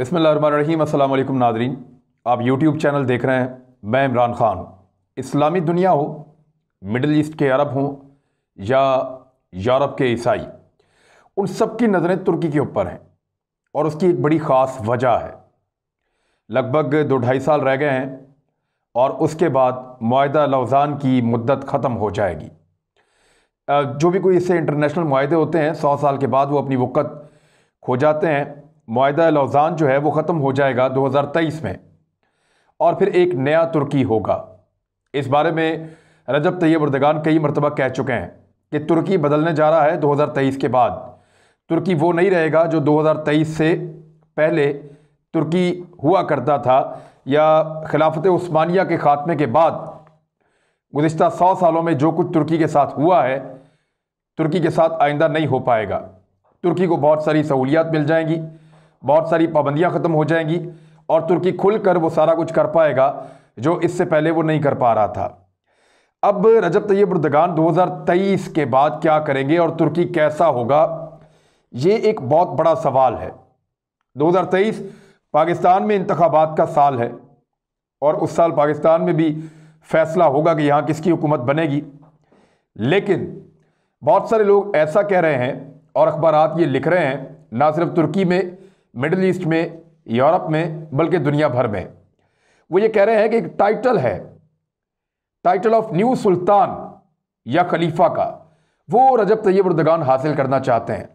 बिसमीम अल्लाम नादरीन आप यूट्यूब चैनल देख रहे हैं मैं इमरान ख़ान इस्लामी दुनिया हो मिडल ईस्ट के अरब हों या यूरोप के ईसाई उन सब की नज़रें तुर्की के ऊपर हैं और उसकी एक बड़ी ख़ास वजह है लगभग दो ढाई साल रह गए हैं और उसके बाद माहा लौजान की मुद्दत ख़त्म हो जाएगी जो भी कोई इससे इंटरनेशनल माहे होते हैं सौ साल के बाद वो अपनी वक़्त खो जाते हैं माह लौजान जो है वो ख़त्म हो जाएगा 2023 में और फिर एक नया तुर्की होगा इस बारे में रजब तैयब उर्दगान कई मरतबा कह चुके हैं कि तुर्की बदलने जा रहा है 2023 के बाद तुर्की वो नहीं रहेगा जो 2023 से पहले तुर्की हुआ करता था या खिलाफत उस्मानिया के ख़ात्मे के बाद गुज्त सौ सालों में जो कुछ तुर्की के साथ हुआ है तुर्की के साथ आइंदा नहीं हो पाएगा तुर्की को बहुत सारी सहूलियात मिल जाएंगी बहुत सारी पाबंदियाँ ख़त्म हो जाएंगी और तुर्की खुलकर वो सारा कुछ कर पाएगा जो इससे पहले वो नहीं कर पा रहा था अब रजब तैयब हज़ार 2023 के बाद क्या करेंगे और तुर्की कैसा होगा ये एक बहुत बड़ा सवाल है 2023 पाकिस्तान में इंतबात का साल है और उस साल पाकिस्तान में भी फैसला होगा कि यहाँ किसकी हुकूमत बनेगी लेकिन बहुत सारे लोग ऐसा कह रहे हैं और अखबार ये लिख रहे हैं ना सिर्फ तुर्की में मिडल ईस्ट में यूरोप में बल्कि दुनिया भर में वो ये कह रहे हैं कि एक टाइटल है टाइटल ऑफ न्यू सुल्तान या खलीफा का वो रजब तैयब उर्दगान हासिल करना चाहते हैं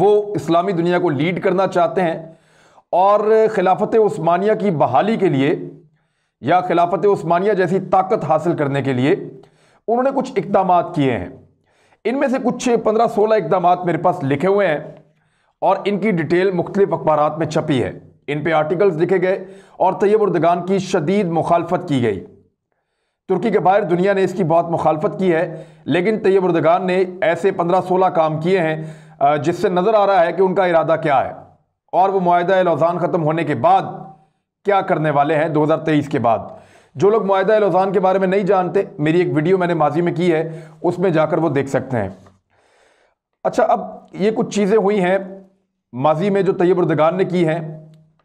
वो इस्लामी दुनिया को लीड करना चाहते हैं और खिलाफत उस्मानिया की बहाली के लिए या खिलाफत उस्मानिया जैसी ताकत हासिल करने के लिए उन्होंने कुछ इकदाम किए हैं इनमें से कुछ पंद्रह सोलह इकदाम मेरे पास लिखे हुए हैं और इनकी डिटेल मुख्तलिफ अखबार में छपी है इन पर आर्टिकल्स लिखे गए और तैयब उर्दगान की शदीद मुखालफत की गई तुर्की के बाहर दुनिया ने इसकी बहुत मुखालफत की है लेकिन तैयब उर्दगान ने ऐसे पंद्रह सोलह काम किए हैं जिससे नज़र आ रहा है कि उनका इरादा क्या है और वह माहदा लौजान ख़त्म होने के बाद क्या करने वाले हैं दो हज़ार तेईस के बाद जो लोग माहदा लौजान के बारे में नहीं जानते मेरी एक वीडियो मैंने माजी में की है उसमें जाकर वो देख सकते हैं अच्छा अब ये कुछ चीज़ें हुई हैं माजी में जो तैयब उर्दगान ने की हैं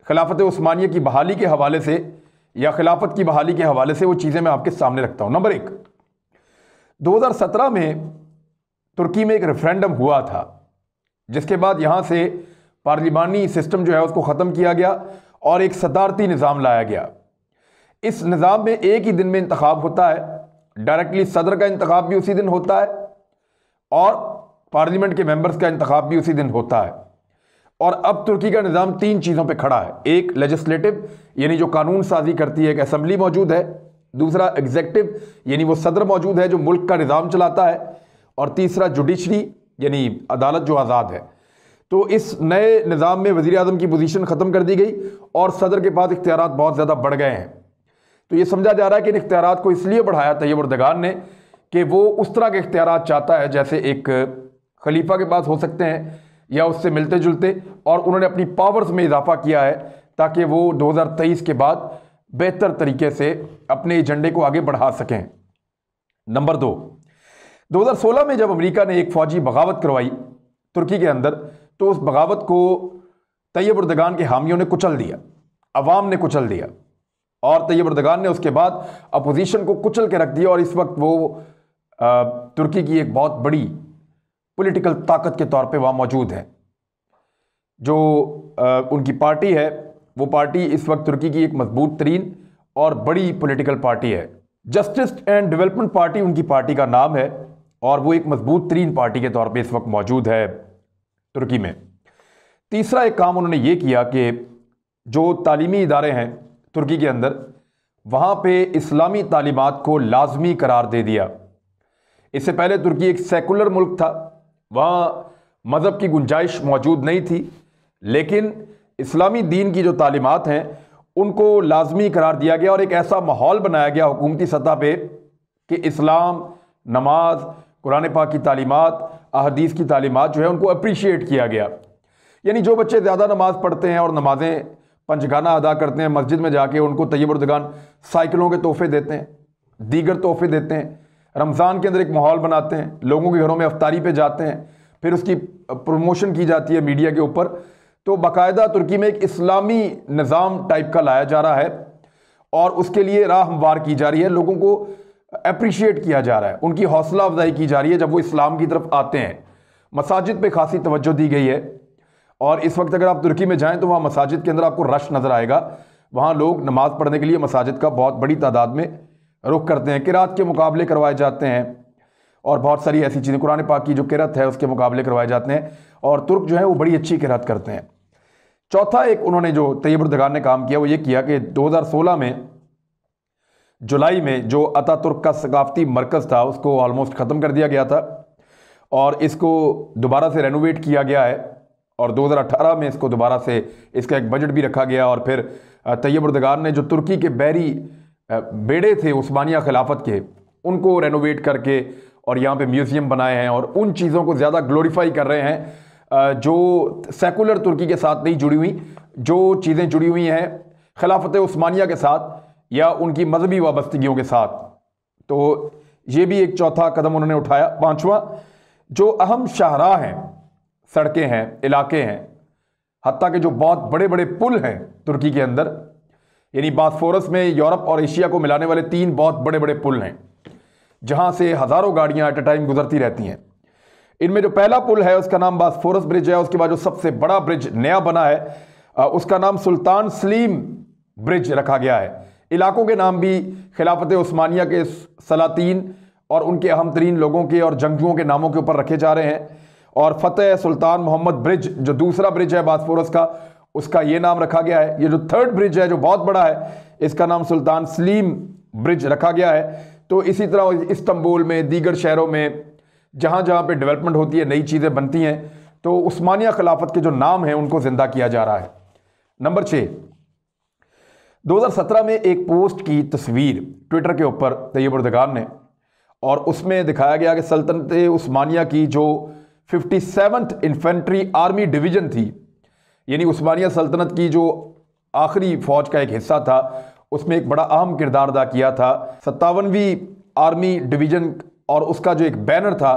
खिलाफत ओस्मानिया की बहाली के हवाले से या खिलाफत की बहाली के हवाले से वो चीज़ें मैं आपके सामने रखता हूँ नंबर एक 2017 में तुर्की में एक रेफरेंडम हुआ था जिसके बाद यहाँ से पार्लिमानी सिस्टम जो है उसको ख़त्म किया गया और एक सदारती निज़ाम लाया गया इस निज़ाम में एक ही दिन में इंतखब होता है डायरेक्टली सदर का इंतखब भी उसी दिन होता है और पार्लियामेंट के मेंबर्स का इंतखब भी उसी दिन होता है और अब तुर्की का निज़ाम तीन चीज़ों पर खड़ा है एक लेजिस्लेटिव यानी जो कानून साजी करती है एक असम्बली मौजूद है दूसरा एग्जेक्टिव यानी वो सदर मौजूद है जो मुल्क का निज़ाम चलाता है और तीसरा जुडिशरी यानी अदालत जो आज़ाद है तो इस नए निज़ाम में वज़ी अजम की पोजीशन ख़त्म कर दी गई और सदर के पास इख्तियार बहुत ज़्यादा बढ़ गए हैं तो ये समझा जा रहा है कि इन इख्तियार को इसलिए बढ़ाया तैयब उर्दगान ने कि वो उस तरह के इख्तियार चाहता है जैसे एक खलीफा के पास हो सकते हैं या उससे मिलते जुलते और उन्होंने अपनी पावर्स में इजाफा किया है ताकि वो 2023 के बाद बेहतर तरीके से अपने एजेंडे को आगे बढ़ा सकें नंबर दो 2016 में जब अमेरिका ने एक फौजी बगावत करवाई तुर्की के अंदर तो उस बगावत को तैयब उर्दगान के हामियों ने कुचल दिया अवाम ने कुचल दिया और तैयब उर्दगान ने उसके बाद अपोजिशन को कुचल के रख दिया और इस वक्त वो तुर्की की एक बहुत बड़ी पॉलिटिकल ताकत के तौर पे वहाँ मौजूद हैं जो आ, उनकी पार्टी है वो पार्टी इस वक्त तुर्की की एक मजबूत तरीन और बड़ी पॉलिटिकल पार्टी है जस्टिस एंड डेवलपमेंट पार्टी उनकी पार्टी का नाम है और वो एक मजबूत तरीन पार्टी के तौर पे इस वक्त मौजूद है तुर्की में तीसरा एक काम उन्होंने ये किया कि जो तालीमी इदारे हैं तुर्की के अंदर वहाँ पर इस्लामी तालीमत को लाजमी करार दे दिया इससे पहले तुर्की एक सेकुलर मुल्क था वहाँ मज़हब की गुंजाइश मौजूद नहीं थी लेकिन इस्लामी दीन की जो तालीमत हैं उनको लाजमी करार दिया गया और एक ऐसा माहौल बनाया गया हुकूमती सतह पर कि इस्लाम नमाज कुरान पाक की तालीमत अहदीस की तालीमत जो है उनको अप्रीशिएट किया गया यानी जो बच्चे ज़्यादा नमाज़ पढ़ते हैं और नमाज़ें पंचगाना अदा करते हैं मस्जिद में जाके उनको तयब साइकिलों के तोहफे देते हैं दीगर तोहफे देते हैं रमज़ान के अंदर एक माहौल बनाते हैं लोगों के घरों में अफ्तारी पे जाते हैं फिर उसकी प्रमोशन की जाती है मीडिया के ऊपर तो बाकायदा तुर्की में एक इस्लामी निज़ाम टाइप का लाया जा रहा है और उसके लिए राह हमवार की जा रही है लोगों को अप्रिशिएट किया जा रहा है उनकी हौसला अफजाई की जा रही है जब वो इस्लाम की तरफ आते हैं मसाजिद पर खासी तवज्जो दी गई है और इस वक्त अगर आप तुर्की में जाएँ तो वहाँ मसाजिद के अंदर आपको रश नज़र आएगा वहाँ लोग नमाज़ पढ़ने के लिए मसाजिद का बहुत बड़ी तादाद में रुख करते हैं किरात के मुकाबले करवाए जाते हैं और बहुत सारी ऐसी चीज़ें कुरान पाक की जो किरत है उसके मुकाबले करवाए जाते हैं और तुर्क जो है वो बड़ी अच्छी किरत करते हैं चौथा एक उन्होंने जो तैयब दगान ने काम किया वो ये किया कि 2016 में जुलाई में जो अता तुर्क का सकाफती मरकज़ था उसको ऑलमोस्ट ख़त्म कर दिया गया था और इसको दोबारा से रेनोवेट किया गया है और 2018 में इसको दोबारा से इसका एक बजट भी रखा गया और फिर दगान ने जो तुर्की के बैरी बेड़े थे उस्मानिया खिलाफत के उनको रेनोवेट करके और यहाँ पे म्यूज़ियम बनाए हैं और उन चीज़ों को ज़्यादा ग्लोरीफाई कर रहे हैं जो सेकुलर तुर्की के साथ नहीं जुड़ी हुई जो चीज़ें जुड़ी हुई हैं खिलाफत उस्मानिया के साथ या उनकी मजहबी वाबस्तगियों के साथ तो ये भी एक चौथा कदम उन्होंने उठाया पाँचवा जो अहम शाहरा हैं सड़कें हैं इलाके हैं हती के जो बहुत बड़े बड़े पुल हैं तुर्की के अंदर यानी बासफोरस में यूरोप और एशिया को मिलाने वाले तीन बहुत बड़े बड़े पुल हैं जहां से हज़ारों गाड़ियां एट ए टाइम गुजरती रहती हैं इनमें जो पहला पुल है उसका नाम बासफोरस ब्रिज है उसके बाद जो सबसे बड़ा ब्रिज नया बना है उसका नाम सुल्तान सलीम ब्रिज रखा गया है इलाकों के नाम भी खिलाफत उस्मानिया के सलातीन और उनके अहम तरीन लोगों के और जंगजुओं के नामों के ऊपर रखे जा रहे हैं और फतेह सुल्तान मोहम्मद ब्रिज जो दूसरा ब्रिज है बासफोरस का उसका ये नाम रखा गया है ये जो थर्ड ब्रिज है जो बहुत बड़ा है इसका नाम सुल्तान सलीम ब्रिज रखा गया है तो इसी तरह इस्तंबुल में दीगर शहरों में जहाँ जहाँ पे डेवलपमेंट होती है नई चीज़ें बनती हैं तो उस्मानिया खिलाफत के जो नाम हैं उनको ज़िंदा किया जा रहा है नंबर छः 2017 में एक पोस्ट की तस्वीर ट्विटर के ऊपर तैयबुरदगान ने और उसमें दिखाया गया कि सल्तनत उस्मानिया की जो fifty seventh infantry army division थी यानी उस्मानिया सल्तनत की जो आखिरी फ़ौज का एक हिस्सा था उसमें एक बड़ा अहम किरदार अदा किया था सत्तावनवीं आर्मी डिवीज़न और उसका जो एक बैनर था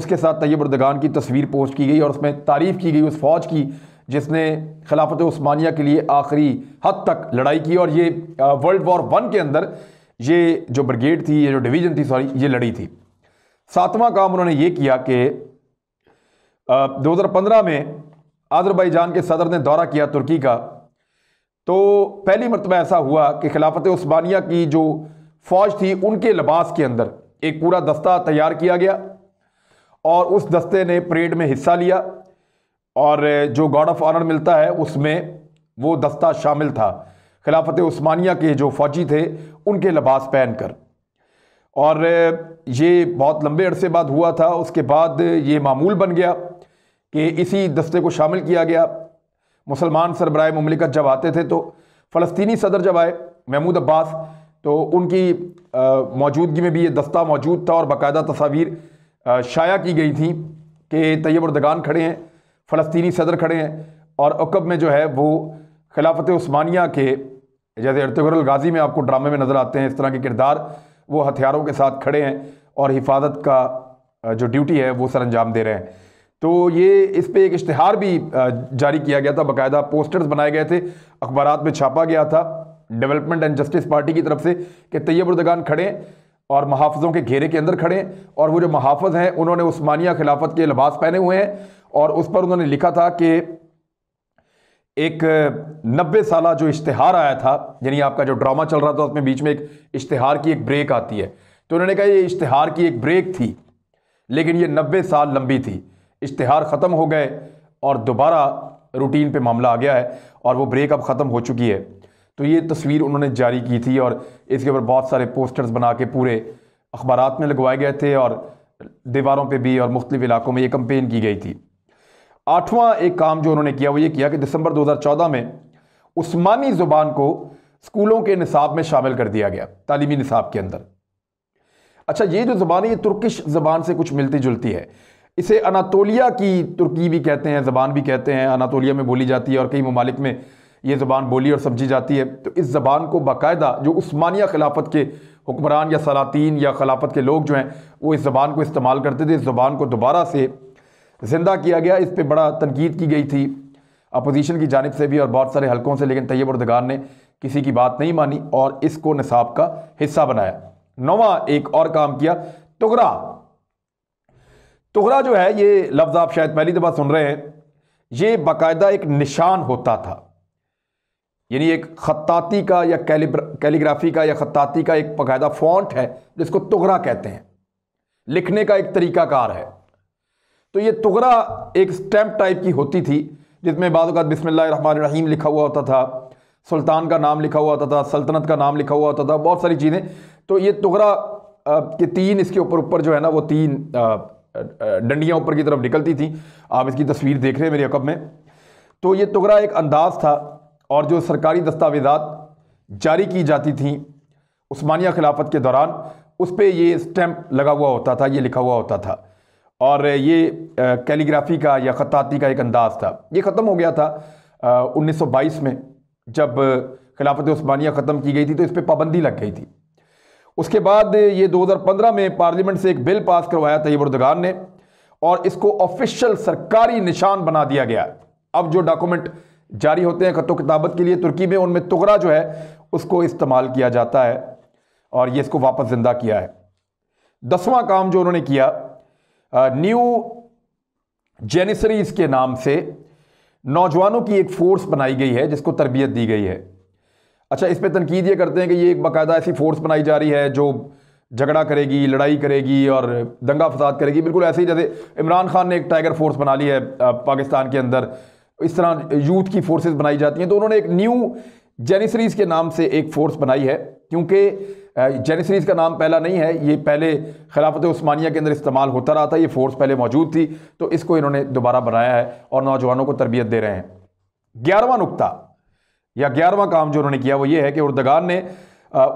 उसके साथ तैयब उर्दगान की तस्वीर पोस्ट की गई और उसमें तारीफ़ की गई उस फ़ौज की जिसने खिलाफत उस्मानिया के लिए आखिरी हद तक लड़ाई की और ये वर्ल्ड वॉर वन के अंदर ये जो ब्रिगेड थी ये जो डिवीज़न थी सॉरी ये लड़ी थी सातवां काम उन्होंने ये किया कि दो हज़ार पंद्रह में आज़रबाईजान के सदर ने दौरा किया तुर्की का तो पहली मरतबा ऐसा हुआ कि खिलाफत उस्मानिया की जो फ़ौज थी उनके लिबास के अंदर एक पूरा दस्ता तैयार किया गया और उस दस्ते ने परेड में हिस्सा लिया और जो गार्ड ऑफ ऑनर मिलता है उसमें वो दस्ता शामिल था खिलाफत उस्मानिया के जो फ़ौजी थे उनके लिबास पहन कर और ये बहुत लंबे अरसे बाद हुआ था उसके बाद ये मामूल बन गया कि इसी दस्ते को शामिल किया गया मुसलमान सरबराह ममलिकत जब आते थे तो फ़लस्तनी सदर जब आए महमूद अब्बास तो उनकी मौजूदगी में भी ये दस्ता मौजूद था और बाकायदा तस्वीर शाया की गई थी कि तैयब उर्दगान खड़े हैं फ़लस्तनी सदर खड़े हैं और अकब में जो है वो खिलाफत उस्मानिया के जैसे अर्तगर गाजी में आपको ड्रामे में नज़र आते हैं इस तरह के किरदार वो हथियारों के साथ खड़े हैं और हिफाजत का जो ड्यूटी है वो सर अंजाम दे रहे हैं तो ये इस पर एक इश्तहार भी जारी किया गया था बाकायदा पोस्टर्स बनाए गए थे अखबार में छापा गया था डेवलपमेंट एंड जस्टिस पार्टी की तरफ से कि तैयब उर्दगान खड़े और महाफजों के घेरे के अंदर खड़े और वो जो महाफज हैं उन्होंने उस्मानिया खिलाफत के लिबास पहने हुए हैं और उस पर उन्होंने लिखा था कि एक नब्बे साल जो इश्तहार आया था यानी आपका जो ड्रामा चल रहा था उसमें बीच में एक इश्तहार की एक ब्रेक आती है तो उन्होंने कहा ये इश्तहार की एक ब्रेक थी लेकिन ये नब्बे साल लंबी थी इश्तहार ख़त्म हो गए और दोबारा रूटीन पे मामला आ गया है और वो ब्रेक अब ख़त्म हो चुकी है तो ये तस्वीर उन्होंने जारी की थी और इसके ऊपर बहुत सारे पोस्टर्स बना के पूरे अखबार में लगवाए गए थे और दीवारों पर भी और मुख्तलिफ इलाकों में ये कंपेन की गई थी आठवां एक काम जो उन्होंने किया वो ये किया कि दिसंबर चौदह में उस्मानी ज़ुबान को स्कूलों के निसाब में शामिल कर दिया गया तालीमी निसाब के अंदर अच्छा ये जो ज़बान है ये तुर्किश ज़बान से कुछ मिलती जुलती है इसे अनातोलिया की तुर्की भी कहते हैं ज़बान भी कहते हैं अनातोलिया में बोली जाती है और कई ममालिक में ये ज़बान बोली और समझी जाती है तो इस ज़बान को बाकायदा जो उस्मानिया खिलाफत के हुक्मरान या सलातीन या खिलाफत के लोग जो हैं वो इस ज़बान को इस्तेमाल करते थे इस ज़बान को दोबारा से ज़िंदा किया गया इस पर बड़ा तनकीद की गई थी अपोजिशन की जानब से भी और बहुत सारे हलकों से लेकिन तैयब उर्दगान ने किसी की बात नहीं मानी और इसको नसाब का हिस्सा बनाया नवा एक और काम किया तुगरा तोहरा जो है ये लफ्ज़ आप शायद पहली दफ़ा सुन रहे हैं ये बाकायदा एक निशान होता था यानी एक खत्ताती का या कैलीग्राफी का या खत्ताती का एक बाकायदा फॉन्ट है जिसको तुगरा कहते हैं लिखने का एक तरीकाकार है तो ये तुगरा एक स्टैम्प टाइप की होती थी जिसमें बाद बिसमान लिखा हुआ होता था सुल्तान का नाम लिखा हुआ होता था सल्तनत का नाम लिखा हुआ होता था बहुत सारी चीज़ें तो ये तुगरा के तीन इसके ऊपर ऊपर जो है ना वो तीन डंडियाँ ऊपर की तरफ निकलती थी आप इसकी तस्वीर देख रहे हैं मेरे अकब में तो ये तुगरा एक अंदाज़ था और जो सरकारी दस्तावेजात जारी की जाती थी उस्मानिया खिलाफत के दौरान उस पर ये स्टैम्प लगा हुआ होता था ये लिखा हुआ होता था और ये कैलीग्राफी का या ख़ताती का एक अंदाज़ था ये ख़त्म हो गया था सौ 1922 में जब खिलाफत उस्मानिया ख़त्म की गई थी तो इस पर पाबंदी लग गई थी उसके बाद ये 2015 में पार्लियामेंट से एक बिल पास करवाया तयबुर्दगान ने और इसको ऑफिशियल सरकारी निशान बना दिया गया अब जो डॉक्यूमेंट जारी होते हैं खतों किताबत के लिए तुर्की में उनमें तुगरा जो है उसको इस्तेमाल किया जाता है और ये इसको वापस ज़िंदा किया है दसवां काम जो उन्होंने किया न्यू जेनिसरीज के नाम से नौजवानों की एक फोर्स बनाई गई है जिसको तरबियत दी गई है अच्छा इस पर तनकीद ये करते हैं कि ये एक बाकायदा ऐसी फ़ोर्स बनाई जा रही है जो झगड़ा करेगी लड़ाई करेगी और दंगा फसाद करेगी बिल्कुल ऐसे ही जैसे इमरान खान ने एक टाइगर फोर्स बना ली है पाकिस्तान के अंदर इस तरह यूथ की फोर्सेस बनाई जाती हैं तो उन्होंने एक न्यू जेनिसरीज के नाम से एक फ़ोर्स बनाई है क्योंकि जेनिसरीज का नाम पहला नहीं है ये पहले खिलाफत उस्मानिया के अंदर इस्तेमाल होता रहा था ये फ़ोर्स पहले मौजूद थी तो इसको इन्होंने दोबारा बनाया है और नौजवानों को तरबियत दे रहे हैं ग्यारहवा नुकता या ग्यारहवा काम जो उन्होंने किया वो ये है कि उर्दगान ने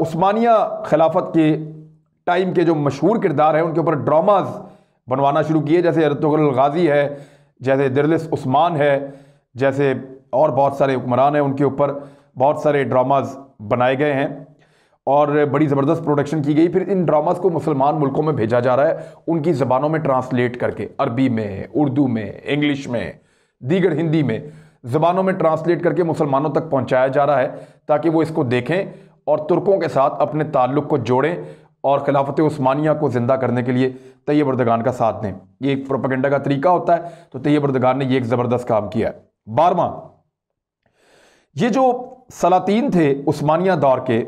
उस्मानिया खिलाफत के टाइम के जो मशहूर किरदार हैं उनके ऊपर ड्रामाज बनवाना शुरू किए जैसे अरतगल गाजी है जैसे दिरलिस उस्मान है जैसे और बहुत सारे हुक्मरान हैं उनके ऊपर बहुत सारे ड्रामाज बनाए गए हैं और बड़ी ज़बरदस्त प्रोडक्शन की गई फिर इन ड्रामाज़ को मुसलमान मुल्कों में भेजा जा रहा है उनकी ज़बानों में ट्रांसलेट करके अरबी में उर्दू में इंग्लिश में दीगर हिंदी में ज़बानों में ट्रांसलेट करके मुसलमानों तक पहुंचाया जा रहा है ताकि वो इसको देखें और तुर्कों के साथ अपने ताल्लुक़ को जोड़ें और खिलाफत उस्मानिया को ज़िंदा करने के लिए तैयब अरदगान का साथ दें ये एक प्रोपागेंडा का तरीका होता है तो तैयब अरदगान ने ये एक ज़बरदस्त काम किया है बारवा ये जो सलातीन थे उस्मानिया दौर के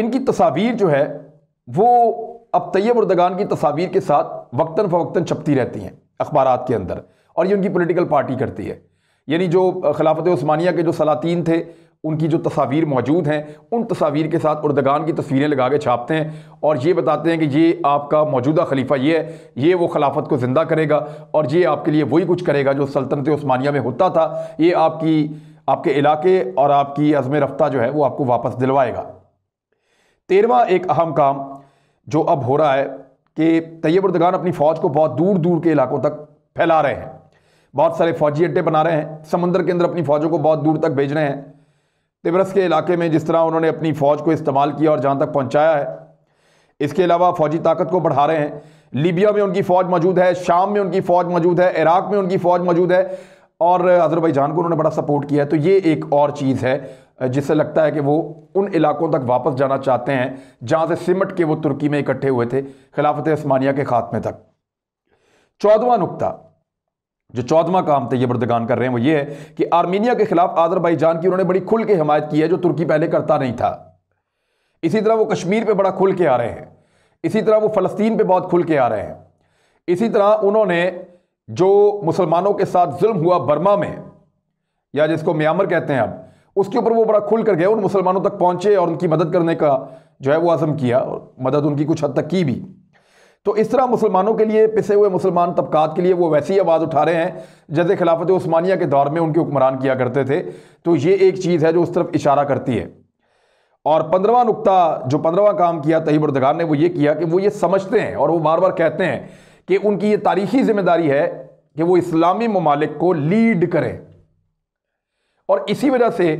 इनकी तस्वीर जो है वो अब तैयब उर्दगान की तस्वीर के साथ वक्ता फ़वक्ता छपती रहती हैं अखबार के अंदर और ये उनकी पोलिटिकल पार्टी करती है यानी जो खिलाफत ओस्मानिया के जो सलातीन थे उनकी जो तस्वीर मौजूद हैं उन तस्वीर के साथ उर्दगान की तस्वीरें लगा के छापते हैं और ये बताते हैं कि ये आपका मौजूदा खलीफा ये है ये वो खिलाफत को ज़िंदा करेगा और ये आपके लिए वही कुछ करेगा जो सल्तनत ओस्मानिया में होता था ये आपकी आपके इलाके और आपकी अज़म रफ्ता जो है वो आपको वापस दिलवाएगा तेरवा एक अहम काम जो अब हो रहा है कि तैयब उर्दगान अपनी फ़ौज को बहुत दूर दूर के इलाकों तक फैला रहे हैं बहुत सारे फौजी अड्डे बना रहे हैं समुद्र के अंदर अपनी फ़ौजों को बहुत दूर तक भेज रहे हैं तिब्रस के इलाके में जिस तरह उन्होंने अपनी फ़ौज को इस्तेमाल किया और जहाँ तक पहुँचाया है इसके अलावा फौजी ताकत को बढ़ा रहे हैं लीबिया में उनकी फ़ौज मौजूद है शाम में उनकी फ़ौज मौजूद है इराक़ में उनकी फ़ौज मौजूद है और अजरबैजान को उन्होंने बड़ा सपोर्ट किया है तो ये एक और चीज़ है जिससे लगता है कि वो उन इलाकों तक वापस जाना चाहते हैं जहाँ से सिमट के वो तुर्की में इकट्ठे हुए थे खिलाफत आसमानिया के खात्मे तक चौदवा नुकता जो चौदवा काम तैयब बर्दगान कर रहे हैं वो ये है कि आर्मीनिया के खिलाफ आजरबाईजान की उन्होंने बड़ी खुल के हमायत की है जो तुर्की पहले करता नहीं था इसी तरह वो कश्मीर पे बड़ा खुल के आ रहे हैं इसी तरह वो फ़लस्तीन पे बहुत खुल के आ रहे हैं इसी तरह उन्होंने जो मुसलमानों के साथ जुल्म हुआ बर्मा में या जिसको म्यांमर कहते हैं अब उसके ऊपर वो बड़ा खुल कर गए उन मुसलमानों तक पहुंचे और उनकी मदद करने का जो है वो आज़म किया और मदद उनकी कुछ हद तक की भी तो इस तरह मुसलमानों के लिए पिसे हुए मुसलमान तबकात के लिए वो वैसी आवाज़ उठा रहे हैं जैसे खिलाफत उस्मानिया के दौर में उनके हुक्मरान किया करते थे तो ये एक चीज़ है जो उस तरफ इशारा करती है और पंद्रवा नुकता जो पंद्रवा काम किया तहीब उर्दगार ने वो ये किया कि वो ये समझते हैं और वो बार बार कहते हैं कि उनकी ये तारीखी जिम्मेदारी है कि वो इस्लामी ममालिक को लीड करें और इसी वजह से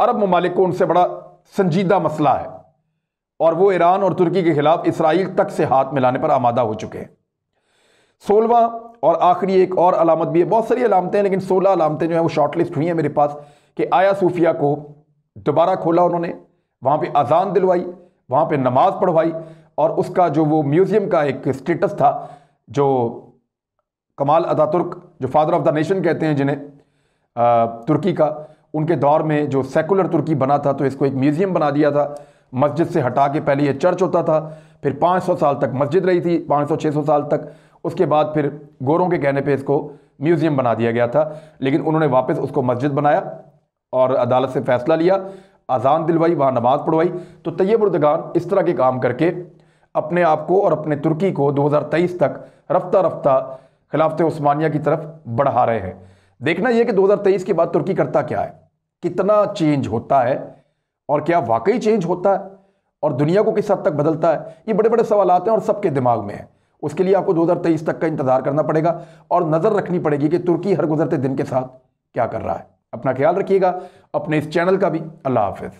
अरब ममालिक को उनसे बड़ा संजीदा मसला है और वो ईरान और तुर्की के खिलाफ इसराइल तक से हाथ मिलाने पर आमादा हो चुके हैं सोलवा और आखिरी एक और अलामत भी है बहुत सारी अलामतें हैं लेकिन सोलह अलामतें जो हैं वो शॉर्ट लिस्ट हुई हैं मेरे पास कि आया सूफिया को दोबारा खोला उन्होंने वहाँ पर अजान दिलवाई वहाँ पर नमाज पढ़वाई और उसका जो वो म्यूज़ियम का एक स्टेटस था जो कमाल अदातुर्क जो फादर ऑफ द नेशन कहते हैं जिन्हें तुर्की का उनके दौर में जो सेकुलर तुर्की बना था तो इसको एक म्यूज़ियम बना दिया था मस्जिद से हटा के पहले ये चर्च होता था फिर 500 साल तक मस्जिद रही थी 500-600 साल तक उसके बाद फिर गोरों के कहने पे इसको म्यूज़ियम बना दिया गया था लेकिन उन्होंने वापस उसको मस्जिद बनाया और अदालत से फैसला लिया अजान दिलवाई वहाँ नमाज़ पढ़वाई तो तैयबुलदगान इस तरह के काम करके अपने आप को और अपने तुर्की को दो तक रफ्ता रफ्ता खिलाफत ओस्मानिया की तरफ बढ़ा रहे हैं देखना यह कि 2023 के बाद तुर्की करता क्या है कितना चेंज होता है और क्या वाकई चेंज होता है और दुनिया को किस हद तक बदलता है ये बड़े बड़े सवाल आते हैं और सबके दिमाग में है उसके लिए आपको 2023 तक का इंतजार करना पड़ेगा और नज़र रखनी पड़ेगी कि तुर्की हर गुजरते दिन के साथ क्या कर रहा है अपना ख्याल रखिएगा अपने इस चैनल का भी अल्लाह हाफिज़